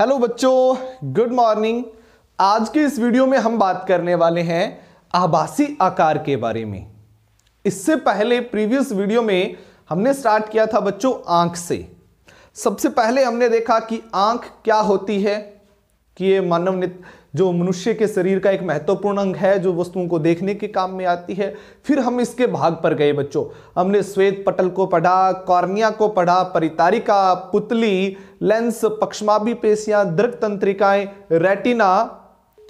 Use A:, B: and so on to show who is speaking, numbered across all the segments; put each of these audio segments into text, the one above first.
A: hello बच्चों good morning आज के इस वीडियो में हम बात करने वाले हैं आभासी आकार के बारे में इससे पहले प्रीवियस वीडियो में हमने स्टार्ट किया था बच्चों आंख से सबसे पहले हमने देखा कि आंख क्या होती है कि ये मानव जो मनुष्य के शरीर का एक महत्वपूर्ण अंग है जो वस्तुओं को देखने के काम में आती है फिर हम इसके भाग पर गए बच्चों हमने श्वेत पटल को पढ़ा कॉर्निया को पढ़ा परितारिका पुतली लेंस पक्षमाबी पेशियां दृक तंत्रिकाएं रेटिना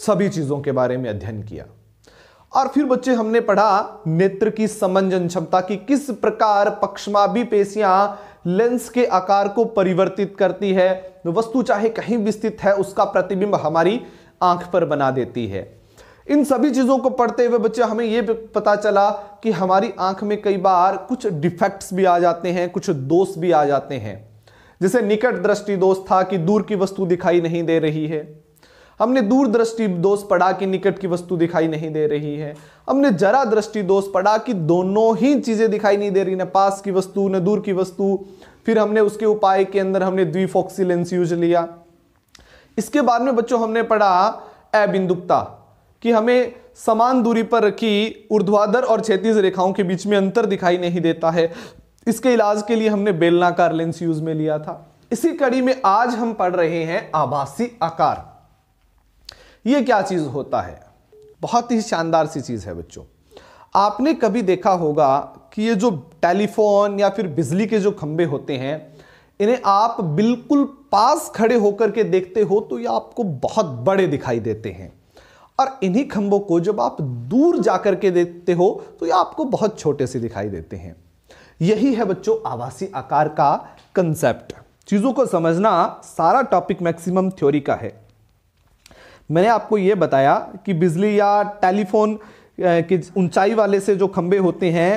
A: सभी चीज़ों के बारे में अध्ययन किया और फिर बच्चे हमने पढ़ा नेत्र की समंजन क्षमता की किस प्रकार पक्षमाबी पेशियां लेंस के आकार को परिवर्तित करती है वस्तु चाहे कहीं भी स्थित है उसका प्रतिबिंब हमारी आंख पर बना देती है इन सभी चीज़ों को पढ़ते हुए बच्चे हमें ये पता चला कि हमारी आंख में कई बार कुछ डिफेक्ट्स भी आ जाते हैं कुछ दोष भी आ जाते हैं जैसे निकट दृष्टि दोष था कि दूर की वस्तु दिखाई नहीं दे रही है हमने दूर दृष्टि दोष पढ़ा कि निकट की वस्तु दिखाई नहीं दे रही है हमने जरा दृष्टि दोष पढ़ा कि दोनों ही चीज़ें दिखाई नहीं दे रही न पास की वस्तु न दूर की वस्तु फिर हमने उसके उपाय के अंदर हमने द्विफोक्सी लेंस यूज लिया इसके बाद में बच्चों हमने पढ़ा अबिंदुकता कि हमें समान दूरी पर रखी ऊर्ध्वाधर और क्षेत्रीय रेखाओं के बीच में अंतर दिखाई नहीं देता है इसके इलाज के लिए हमने बेलनाकार लेंस यूज में लिया था इसी कड़ी में आज हम पढ़ रहे हैं आभासी आकार ये क्या चीज होता है बहुत ही शानदार सी चीज है बच्चों आपने कभी देखा होगा कि ये जो टेलीफोन या फिर बिजली के जो खंबे होते हैं इन्हें आप बिल्कुल पास खड़े होकर के देखते हो तो ये आपको बहुत बड़े दिखाई देते हैं और इन्हीं खंभों को जब आप दूर जाकर के देखते हो तो ये आपको बहुत छोटे से दिखाई देते हैं यही है बच्चों आवासीय आकार का कंसेप्ट चीज़ों को समझना सारा टॉपिक मैक्सिमम थ्योरी का है मैंने आपको यह बताया कि बिजली या टेलीफोन के ऊंचाई वाले से जो खंबे होते हैं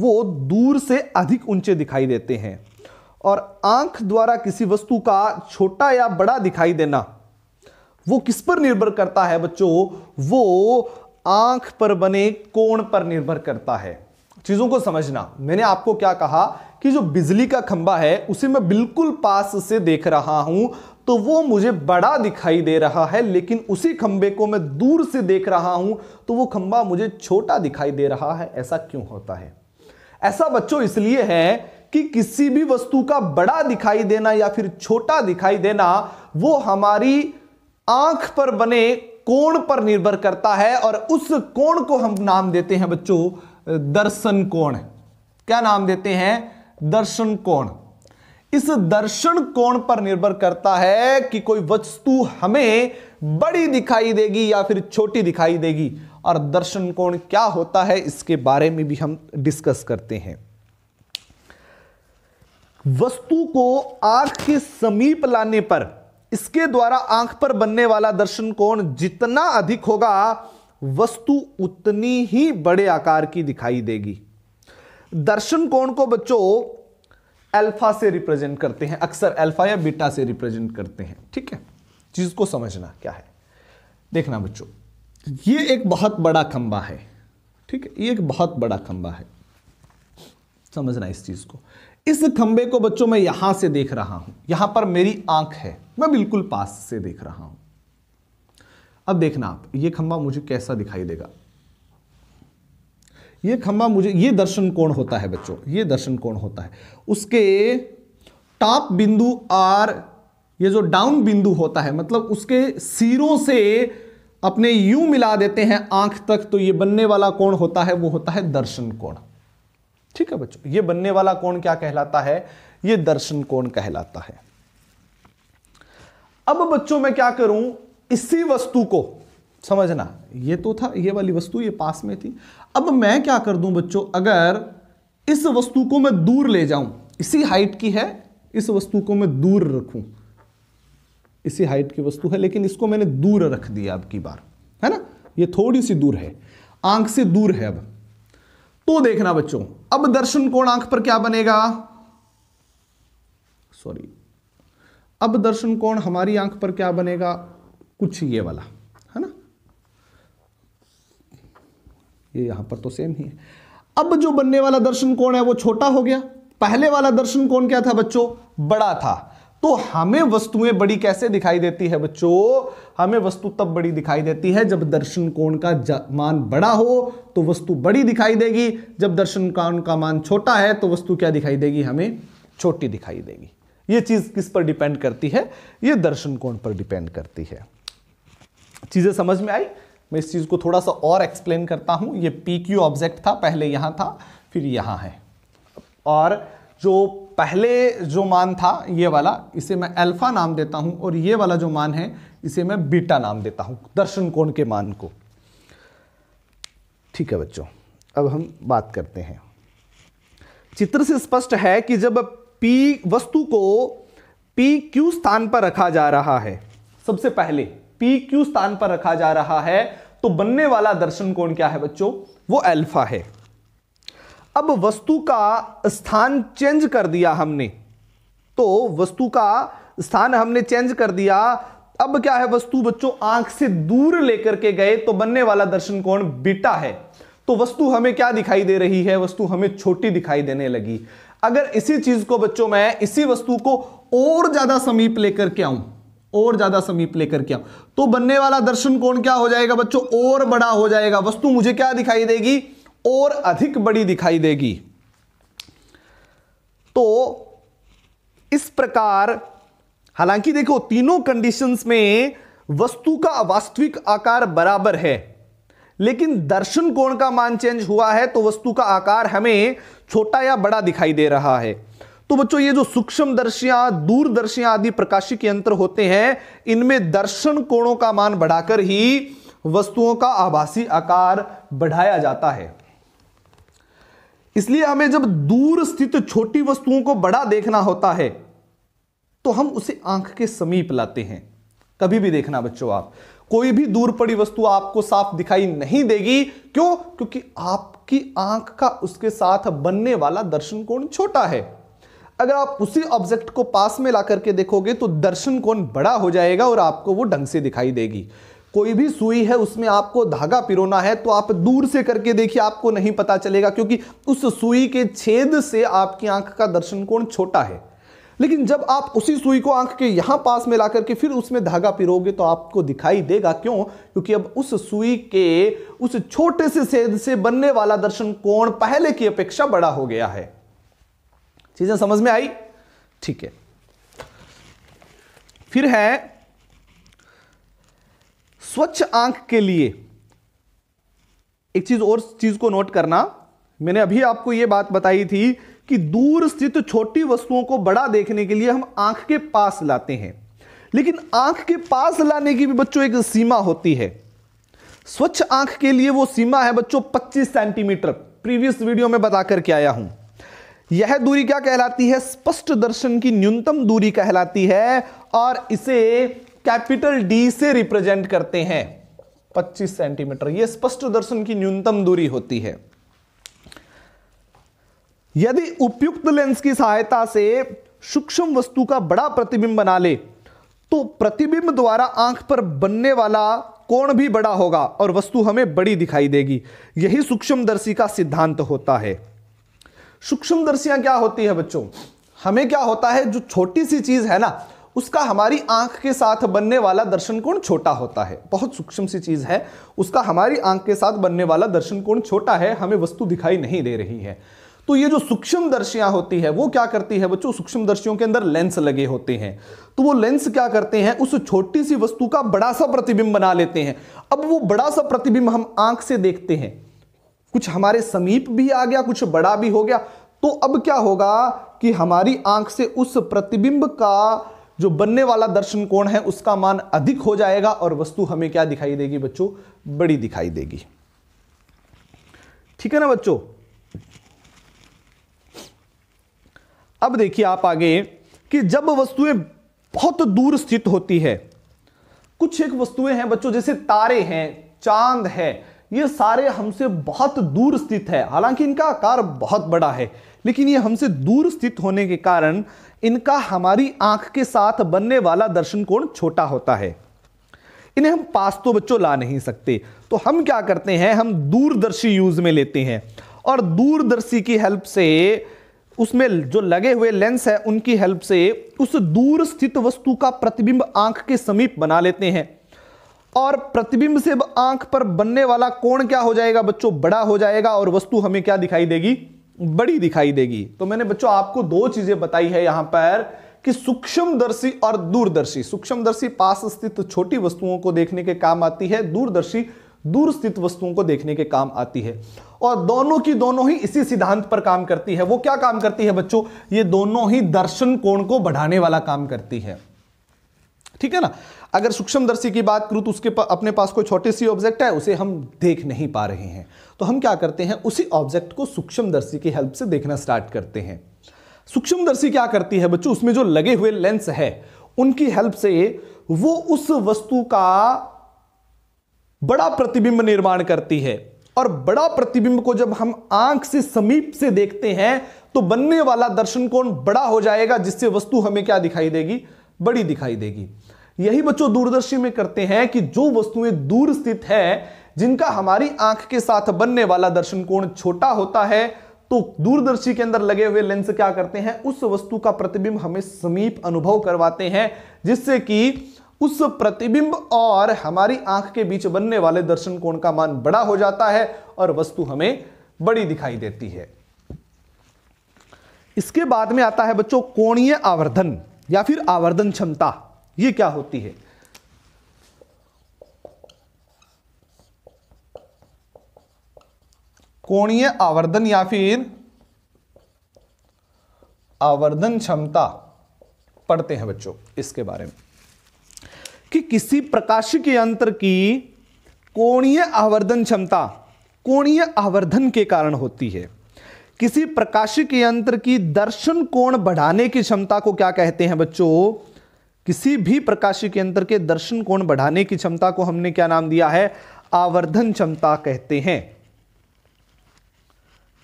A: वो दूर से अधिक ऊंचे दिखाई देते हैं और आंख द्वारा किसी वस्तु का छोटा या बड़ा दिखाई देना वो किस पर निर्भर करता है बच्चों वो आंख पर बने कोण पर निर्भर करता है चीजों को समझना मैंने आपको क्या कहा कि जो बिजली का खंबा है उसे मैं बिल्कुल पास से देख रहा हूं तो वो मुझे बड़ा दिखाई दे रहा है लेकिन उसी खंबे को मैं दूर से देख रहा हूं तो वो खंबा मुझे छोटा दिखाई दे रहा है ऐसा क्यों होता है ऐसा बच्चों इसलिए है कि किसी भी वस्तु का बड़ा दिखाई देना या फिर छोटा दिखाई देना वो हमारी आंख पर बने कोण पर निर्भर करता है और उस कोण को हम नाम देते हैं बच्चों दर्शन कोण क्या नाम देते हैं दर्शन कोण इस दर्शन कोण पर निर्भर करता है कि कोई वस्तु हमें बड़ी दिखाई देगी या फिर छोटी दिखाई देगी और दर्शन कोण क्या होता है इसके बारे में भी हम डिस्कस करते हैं वस्तु को आंख के समीप लाने पर इसके द्वारा आंख पर बनने वाला दर्शन कोण जितना अधिक होगा वस्तु उतनी ही बड़े आकार की दिखाई देगी दर्शन कोण को बच्चों अल्फा से रिप्रेजेंट करते हैं अक्सर अल्फा या बीटा से रिप्रेजेंट करते हैं ठीक है चीज को समझना क्या है देखना बच्चों ये एक बहुत बड़ा खंबा है ठीक है ये एक बहुत बड़ा खंबा है समझना इस चीज को इस खंबे को बच्चों मैं यहां से देख रहा हूं यहां पर मेरी आंख है मैं बिल्कुल पास से देख रहा हूं अब देखना आप ये खंबा मुझे कैसा दिखाई देगा ये खंबा मुझे ये दर्शन कोण होता है बच्चों ये दर्शन कोण होता है उसके टॉप बिंदु आर ये जो डाउन बिंदु होता है मतलब उसके सिरों से अपने यू मिला देते हैं आंख तक तो ये बनने वाला कोण होता है वो होता है दर्शन कोण ठीक है बच्चों ये बनने वाला कोण क्या कहलाता है ये दर्शन कोण कहलाता है अब बच्चों मैं क्या करूं इसी वस्तु को समझना ये तो था ये वाली वस्तु ये पास में थी अब मैं क्या कर दूं बच्चों अगर इस वस्तु को मैं दूर ले जाऊं इसी हाइट की है इस वस्तु को मैं दूर रखूं इसी हाइट की वस्तु है लेकिन इसको मैंने दूर रख दिया अब की बार है ना ये थोड़ी सी दूर है आंख से दूर है अब तो देखना बच्चों अब दर्शन कोण आंख पर क्या बनेगा सॉरी अब दर्शन कोण हमारी आंख पर क्या बनेगा कुछ ये वाला है ना ये यहां पर तो सेम ही है अब जो बनने वाला दर्शन कोण है वो छोटा हो गया पहले वाला दर्शन कोण क्या था बच्चों बड़ा था तो हमें वस्तुएं बड़ी कैसे दिखाई देती है बच्चों हमें वस्तु तब बड़ी दिखाई देती है जब दर्शन कोण का मान बड़ा हो तो वस्तु बड़ी दिखाई देगी जब दर्शन कोण का मान छोटा है तो वस्तु क्या दिखाई देगी हमें छोटी दिखाई देगी ये चीज़ किस पर डिपेंड करती है ये दर्शन कोण पर डिपेंड करती है चीज़ें समझ में आई मैं इस चीज़ को थोड़ा सा और एक्सप्लेन करता हूं ये पी क्यू ऑब्जेक्ट था पहले यहां था फिर यहां है और जो पहले जो मान था ये वाला इसे मैं अल्फा नाम देता हूं और ये वाला जो मान है इसे मैं बीटा नाम देता हूं दर्शन कोण के मान को ठीक है बच्चों अब हम बात करते हैं चित्र से स्पष्ट है कि जब पी वस्तु को पी क्यू स्थान पर रखा जा रहा है सबसे पहले पी क्यू स्थान पर रखा जा रहा है तो बनने वाला दर्शन कोण क्या है बच्चों वो अल्फा है अब वस्तु का स्थान चेंज कर दिया हमने तो वस्तु का स्थान हमने चेंज कर दिया अब क्या है वस्तु बच्चों आंख से दूर लेकर के गए तो बनने वाला दर्शन कोण बीटा है तो वस्तु हमें क्या दिखाई दे रही है वस्तु हमें छोटी दिखाई देने लगी अगर इसी चीज को बच्चों मैं इसी वस्तु को और ज्यादा समीप लेकर के आऊं और ज्यादा समीप लेकर के आऊं तो बनने वाला दर्शन कोण क्या हो जाएगा बच्चों और बड़ा हो जाएगा वस्तु मुझे क्या दिखाई देगी और अधिक बड़ी दिखाई देगी तो इस प्रकार हालांकि देखो तीनों कंडीशंस में वस्तु का वास्तविक आकार बराबर है लेकिन दर्शन कोण का मान चेंज हुआ है तो वस्तु का आकार हमें छोटा या बड़ा दिखाई दे रहा है तो बच्चों ये जो सूक्ष्म दर्शियां दूरदर्शियां आदि प्रकाशिक यंत्र होते हैं इनमें दर्शन कोणों का मान बढ़ाकर ही वस्तुओं का आभासी आकार बढ़ाया जाता है इसलिए हमें जब दूर स्थित छोटी वस्तुओं को बड़ा देखना होता है तो हम उसे आंख के समीप लाते हैं कभी भी देखना बच्चों आप कोई भी दूर पड़ी वस्तु आपको साफ दिखाई नहीं देगी क्यों क्योंकि आपकी आंख का उसके साथ बनने वाला दर्शन कोण छोटा है अगर आप उसी ऑब्जेक्ट को पास में ला करके देखोगे तो दर्शन कोण बड़ा हो जाएगा और आपको वो ढंग से दिखाई देगी कोई भी सुई है उसमें आपको धागा पिरोना है तो आप दूर से करके देखिए आपको नहीं पता चलेगा क्योंकि उस सुई के छेद से आपकी आंख का दर्शन कोण छोटा है लेकिन जब आप उसी सुई को आंख के यहां पास में ला करके फिर उसमें धागा पिरोगे तो आपको दिखाई देगा क्यों क्योंकि अब उस सुई के उस छोटे से छेद से बनने वाला दर्शन कोण पहले की अपेक्षा बड़ा हो गया है चीजें समझ में आई ठीक है फिर है स्वच्छ आंख के लिए एक चीज और चीज को नोट करना मैंने अभी आपको यह बात बताई थी कि दूर स्थित छोटी वस्तुओं को बड़ा देखने के लिए हम आंख के पास लाते हैं लेकिन आंख के पास लाने की भी बच्चों एक सीमा होती है स्वच्छ आंख के लिए वो सीमा है बच्चों 25 सेंटीमीटर प्रीवियस वीडियो में बता करके आया हूं यह दूरी क्या कहलाती है स्पष्ट दर्शन की न्यूनतम दूरी कहलाती है और इसे कैपिटल डी से रिप्रेजेंट करते हैं 25 सेंटीमीटर यह स्पष्ट दर्शन की न्यूनतम दूरी होती है यदि उपयुक्त लेंस की सहायता से सूक्ष्म वस्तु का बड़ा प्रतिबिंब बना ले तो प्रतिबिंब द्वारा आंख पर बनने वाला कोण भी बड़ा होगा और वस्तु हमें बड़ी दिखाई देगी यही सूक्ष्मदर्शी का सिद्धांत होता है सूक्ष्मदर्शियां क्या होती है बच्चों हमें क्या होता है जो छोटी सी चीज है ना उसका हमारी आंख के साथ बनने वाला दर्शन कोण छोटा होता है बहुत सूक्ष्म सी चीज़ है उसका हमारी आंख के साथ बनने वाला दर्शन कोण छोटा है हमें वस्तु दिखाई नहीं दे रही है तो ये जो सूक्ष्म दर्शियां होती है वो क्या करती है बच्चों सूक्ष्म दर्शियों के अंदर लेंस लगे होते हैं तो वो लेंस क्या करते हैं उस छोटी सी वस्तु का बड़ा सा प्रतिबिंब बना लेते हैं अब वो बड़ा सा प्रतिबिंब हम आंख से देखते हैं कुछ हमारे समीप भी आ गया कुछ बड़ा भी हो गया तो अब क्या होगा कि हमारी आंख से उस प्रतिबिंब का जो बनने वाला दर्शन कोण है उसका मान अधिक हो जाएगा और वस्तु हमें क्या दिखाई देगी बच्चों बड़ी दिखाई देगी ठीक है ना बच्चों अब देखिए आप आगे कि जब वस्तुएं बहुत दूर स्थित होती है कुछ एक वस्तुएं हैं बच्चों जैसे तारे हैं चांद है ये सारे हमसे बहुत दूर स्थित है हालांकि इनका आकार बहुत बड़ा है लेकिन ये हमसे दूर स्थित होने के कारण इनका हमारी आंख के साथ बनने वाला दर्शन कोण छोटा होता है इन्हें हम पास तो बच्चों ला नहीं सकते तो हम क्या करते हैं हम दूरदर्शी यूज में लेते हैं और दूरदर्शी की हेल्प से उसमें जो लगे हुए लेंस है उनकी हेल्प से उस दूर स्थित वस्तु का प्रतिबिंब आंख के समीप बना लेते हैं और प्रतिबिंब से आंख पर बनने वाला कोण क्या हो जाएगा बच्चों बड़ा हो जाएगा और वस्तु हमें क्या दिखाई देगी बड़ी दिखाई देगी तो मैंने बच्चों आपको दो चीजें बताई है यहां पर कि सूक्ष्मदर्शी और दूरदर्शी सूक्ष्मदर्शी पास स्थित छोटी वस्तुओं को देखने के काम आती है दूरदर्शी दूर स्थित वस्तुओं को देखने के काम आती है और दोनों की दोनों ही इसी सिद्धांत पर काम करती है वो क्या काम करती है बच्चों ये दोनों ही दर्शन कोण को बढ़ाने वाला काम करती है ठीक है ना अगर सूक्ष्मदर्शी की बात करूँ तो उसके पा, अपने पास कोई छोटी सी ऑब्जेक्ट है उसे हम देख नहीं पा रहे हैं तो हम क्या करते हैं उसी ऑब्जेक्ट को सूक्ष्मदर्शी की हेल्प से देखना स्टार्ट करते हैं सूक्ष्मदर्शी क्या करती है बच्चों उसमें जो लगे हुए लेंस है उनकी हेल्प से वो उस वस्तु का बड़ा प्रतिबिंब निर्माण करती है और बड़ा प्रतिबिंब को जब हम आंख से समीप से देखते हैं तो बनने वाला दर्शन कोण बड़ा हो जाएगा जिससे वस्तु हमें क्या दिखाई देगी बड़ी दिखाई देगी यही बच्चों दूरदर्शी में करते हैं कि जो वस्तुएं दूर स्थित है जिनका हमारी आंख के साथ बनने वाला दर्शन कोण छोटा होता है तो दूरदर्शी के अंदर लगे हुए लेंस क्या करते हैं उस वस्तु का प्रतिबिंब हमें समीप अनुभव करवाते हैं जिससे कि उस प्रतिबिंब और हमारी आंख के बीच बनने वाले दर्शन कोण का मान बड़ा हो जाता है और वस्तु हमें बड़ी दिखाई देती है इसके बाद में आता है बच्चों कोणीय आवर्धन या फिर आवर्धन क्षमता ये क्या होती है कोणीय आवर्धन या फिर आवर्धन क्षमता पढ़ते हैं बच्चों इसके बारे में कि किसी प्रकाशिक यंत्र की कोणीय आवर्धन क्षमता कोणीय आवर्धन के कारण होती है किसी प्रकाशिक यंत्र की दर्शन कोण बढ़ाने की क्षमता को क्या कहते हैं बच्चों किसी भी प्रकाशिक यंत्र के दर्शन कोण बढ़ाने की क्षमता को हमने क्या नाम दिया है आवर्धन क्षमता कहते हैं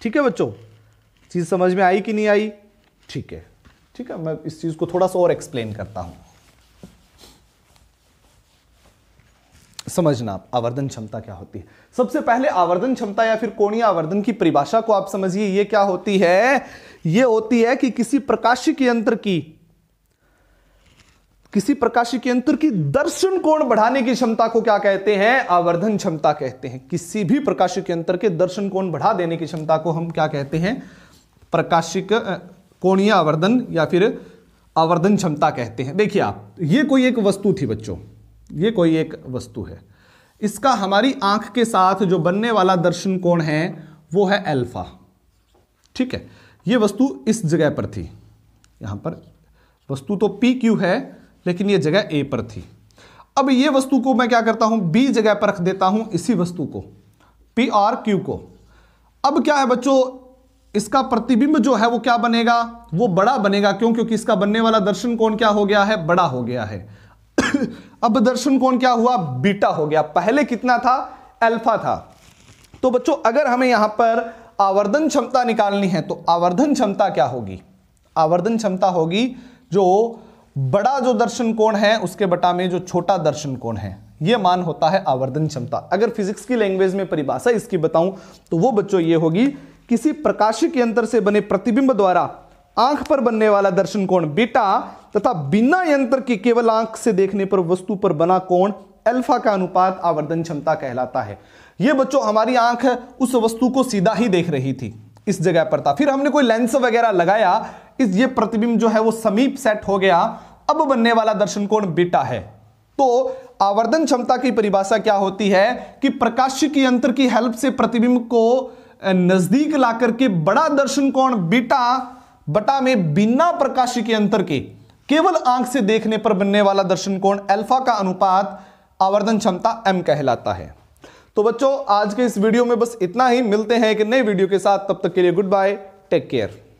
A: ठीक है बच्चों चीज समझ में आई कि नहीं आई ठीक है ठीक है मैं इस चीज को थोड़ा सा और एक्सप्लेन करता हूं समझना आप आवर्धन क्षमता क्या होती है सबसे पहले आवर्धन क्षमता या फिर कोणीय आवर्धन की परिभाषा को आप समझिए ये क्या होती है ये होती है कि किसी प्रकाशिक यंत्र की किसी प्रकाशिक यंत्र की दर्शन कोण बढ़ाने की क्षमता को क्या कहते हैं आवर्धन क्षमता कहते हैं किसी भी प्रकाशिक यंत्र के दर्शन कोण बढ़ा देने की क्षमता को हम क्या कहते हैं प्रकाशिक कोणीय आवर्धन या फिर आवर्धन क्षमता कहते हैं देखिए आप ये कोई एक वस्तु थी बच्चों ये कोई एक वस्तु है इसका हमारी आंख के साथ जो बनने वाला दर्शन कोण है वो है अल्फा ठीक है ये वस्तु इस जगह पर थी यहां पर वस्तु तो पी क्यू है लेकिन ये जगह ए पर थी अब ये वस्तु को मैं क्या करता हूं बी जगह पर रख देता हूं इसी वस्तु को पी आर क्यू को अब क्या है बच्चों इसका प्रतिबिंब जो है वो क्या बनेगा वो बड़ा बनेगा क्यों क्योंकि इसका बनने वाला दर्शन कौन क्या हो गया है बड़ा हो गया है अब दर्शन कौन क्या हुआ बीटा हो गया पहले कितना था अल्फा था तो बच्चों अगर हमें यहां पर आवर्धन क्षमता निकालनी है तो आवर्धन क्षमता क्या होगी आवर्धन क्षमता होगी जो बड़ा जो दर्शन कोण है उसके बटा में जो छोटा दर्शन कोण है यह मान होता है आवर्धन क्षमता अगर फिजिक्स की लैंग्वेज में परिभाषा इसकी बताऊं तो वो बच्चों ये होगी किसी प्रकाशिक यंत्र से बने प्रतिबिंब द्वारा आंख पर बनने वाला दर्शन कोण बीटा तथा बिना यंत्र के केवल आंख से देखने पर वस्तु पर बना कोण अल्फा का अनुपात आवर्धन क्षमता कहलाता है ये बच्चों हमारी आंख उस वस्तु को सीधा ही देख रही थी इस जगह पर था फिर हमने कोई लेंस वगैरह लगाया कि ये प्रतिबिंब जो है वो समीप सेट हो गया अब बनने वाला दर्शन कोण बीटा है तो आवर्धन क्षमता की परिभाषा क्या होती है कि प्रकाश की यंत्र की हेल्प से प्रतिबिंब को नजदीक लाकर के बड़ा दर्शन कोण बीटा बटा में बिना प्रकाश के अंतर के केवल आंख से देखने पर बनने वाला दर्शन कोण अल्फा का अनुपात आवर्धन क्षमता एम कहलाता है तो बच्चों आज के इस वीडियो में बस इतना ही मिलते हैं एक नए वीडियो के साथ तब तक के लिए गुड बाय टेक केयर